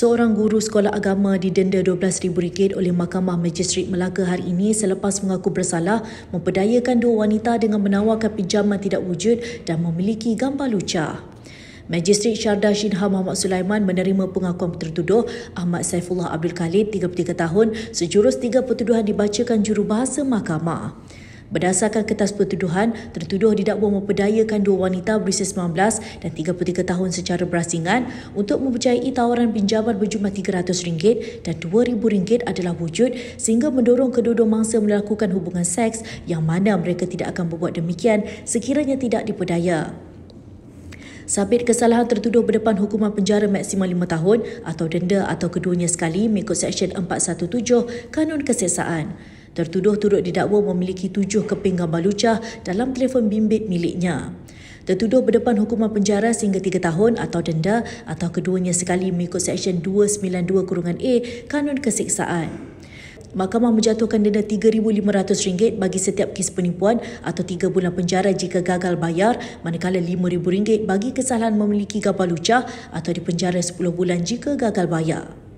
Seorang guru sekolah agama didenda RM12,000 oleh Mahkamah Magistrat Melaka hari ini selepas mengaku bersalah mempedayakan dua wanita dengan menawarkan pinjaman tidak wujud dan memiliki gambar lucah. Magistrat Syarda Shinha Muhammad Sulaiman menerima pengakuan tertuduh Ahmad Saifullah Abdul Khalid, 33 tahun, sejurus tiga pertuduhan dibacakan jurubahasa mahkamah. Berdasarkan kertas pertuduhan, tertuduh didakwa memperdayakan dua wanita berusia 19 dan 33 tahun secara berasingan untuk mempercayai tawaran pinjaman berjumlah RM300 dan RM2,000 adalah wujud sehingga mendorong kedua-dua mangsa melakukan hubungan seks yang mana mereka tidak akan berbuat demikian sekiranya tidak diperdaya. Sabit kesalahan tertuduh berdepan hukuman penjara maksimum lima tahun atau denda atau keduanya sekali mengikut Seksyen 417 Kanun Kesiksaan. Tertuduh turut didakwa memiliki tujuh keping gambar lucah dalam telefon bimbit miliknya. Tertuduh berdepan hukuman penjara sehingga tiga tahun atau denda atau keduanya sekali mengikut Seksyen 292-A Kanun Keseksaan. Mahkamah menjatuhkan denda RM3,500 bagi setiap kes penipuan atau tiga bulan penjara jika gagal bayar manakala RM5,000 bagi kesalahan memiliki gambar lucah atau dipenjara 10 bulan jika gagal bayar.